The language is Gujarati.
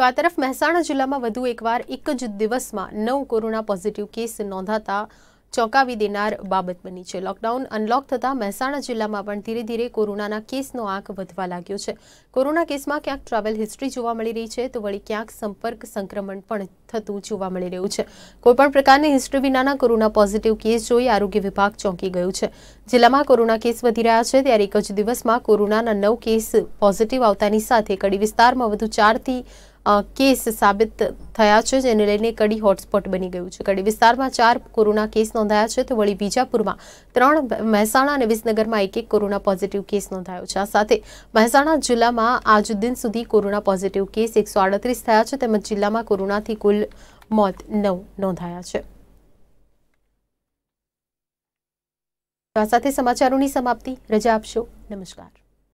તો આ તરફ મહેસાણા જિલ્લામાં વધુ એકવાર એક જ દિવસમાં નવ કોરોના પોઝિટિવ કેસ નોંધાતા ચોંકાવી દેનાર બાબત બની છે લોકડાઉન અનલોક થતાં મહેસાણા જિલ્લામાં પણ ધીરે ધીરે કોરોનાના કેસનો આંક વધવા લાગ્યો છે કોરોના કેસમાં ક્યાંક ટ્રાવેલ હિસ્ટ્રી જોવા મળી રહી છે તો વળી ક્યાંક સંપર્ક સંક્રમણ પણ થતું જોવા મળી રહ્યું છે કોઈપણ પ્રકારની હિસ્ટ્રી વિનાના કોરોના પોઝિટિવ કેસ જોઈ આરોગ્ય વિભાગ ચોંકી ગયું છે જિલ્લામાં કોરોના કેસ વધી રહ્યા છે ત્યારે એક જ દિવસમાં કોરોનાના નવ કેસ પોઝિટિવ આવતાની સાથે કડી વિસ્તારમાં વધુ ચારથી કેસ સાબિત થયા છે જેને લઈને કડી હોટસ્પોટ બની ગયું છે કડી વિસ્તારમાં ચાર કોરોના કેસ નોંધાયા છે તો વળી બીજાપુરમાં ત્રણ મહેસાણા અને વિસનગરમાં એક એક કોરોના પોઝિટિવ કેસ નોંધાયો છે આ સાથે મહેસાણા જિલ્લામાં આજ દિન સુધી કોરોના પોઝિટિવ કેસ એકસો આડત્રીસ થયા છે તેમજ જિલ્લામાં કોરોનાથી કુલ મોત નવ નોંધાયા છે આ સાથે સમાચારોની સમાપ્તિ રજા આપશો નમસ્કાર